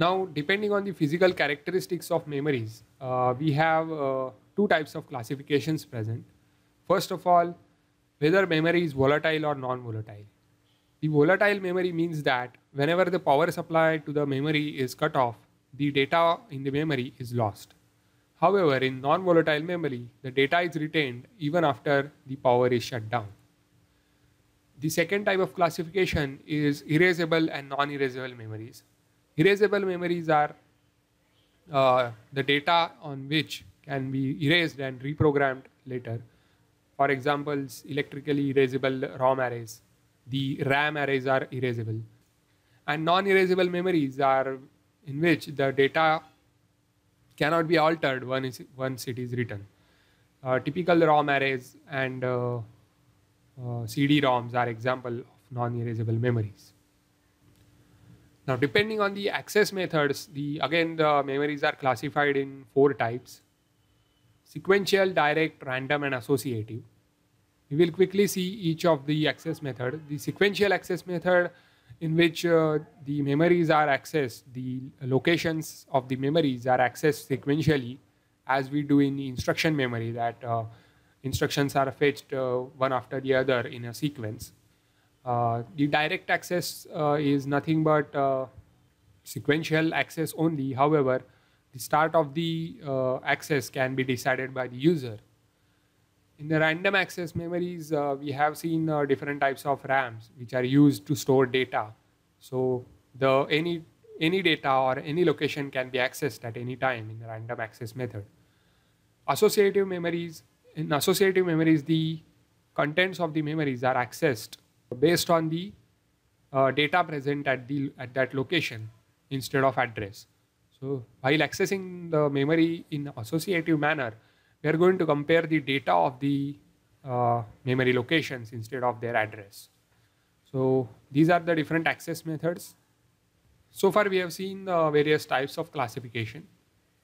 Now, depending on the physical characteristics of memories, uh, we have uh, two types of classifications present. First of all, whether memory is volatile or non-volatile. The volatile memory means that whenever the power supply to the memory is cut off, the data in the memory is lost. However, in non-volatile memory, the data is retained even after the power is shut down. The second type of classification is erasable and non-erasable memories. Erasable memories are uh, the data on which can be erased and reprogrammed later. For example, electrically erasable ROM arrays. The RAM arrays are erasable. And non erasable memories are in which the data cannot be altered once it is written. Uh, typical ROM arrays and uh, uh CD ROMs are example of non erasable memories. Now, depending on the access methods, the again the memories are classified in four types: sequential, direct, random, and associative. We will quickly see each of the access method. The sequential access method, in which uh, the memories are accessed, the locations of the memories are accessed sequentially, as we do in the instruction memory. That uh, instructions are fetched uh, one after the other in a sequence. Uh, the direct access uh, is nothing but uh, sequential access only. However, the start of the access can be decided by the user. In the random access memories, we have seen different types of RAMs which are used to store data. So the any any data or any location can be accessed at any time in the random access method. Associative memories, in associative memories, the contents of the memories are accessed based on the uh, data present at the at that location instead of address. So while accessing the memory in associative manner, we are going to compare the data of the uh, memory locations instead of their address. So these are the different access methods. So far we have seen the uh, various types of classification.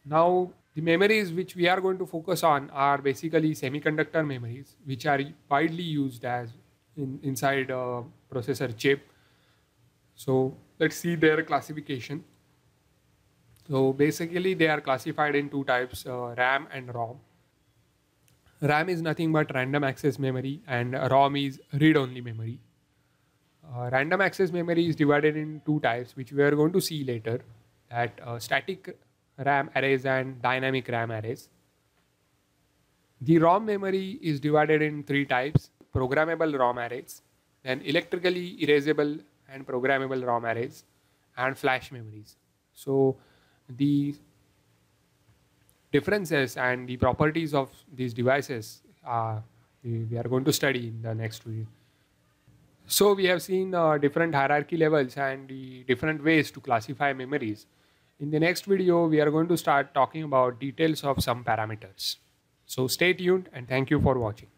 Now the memories which we are going to focus on are basically semiconductor memories which are widely used as in, inside a uh, processor chip. So let's see their classification. So basically they are classified in two types, uh, RAM and ROM. RAM is nothing but random access memory and ROM is read-only memory. Uh, random access memory is divided in two types, which we are going to see later, that uh, static RAM arrays and dynamic RAM arrays. The ROM memory is divided in three types, programmable ROM arrays, then electrically erasable and programmable ROM arrays, and flash memories. So the differences and the properties of these devices we, we, are going to study in the next video. So we have seen uh, different hierarchy levels and the different ways to classify memories. In the next video, we are going to start talking about details of some parameters. So stay tuned and thank you for watching.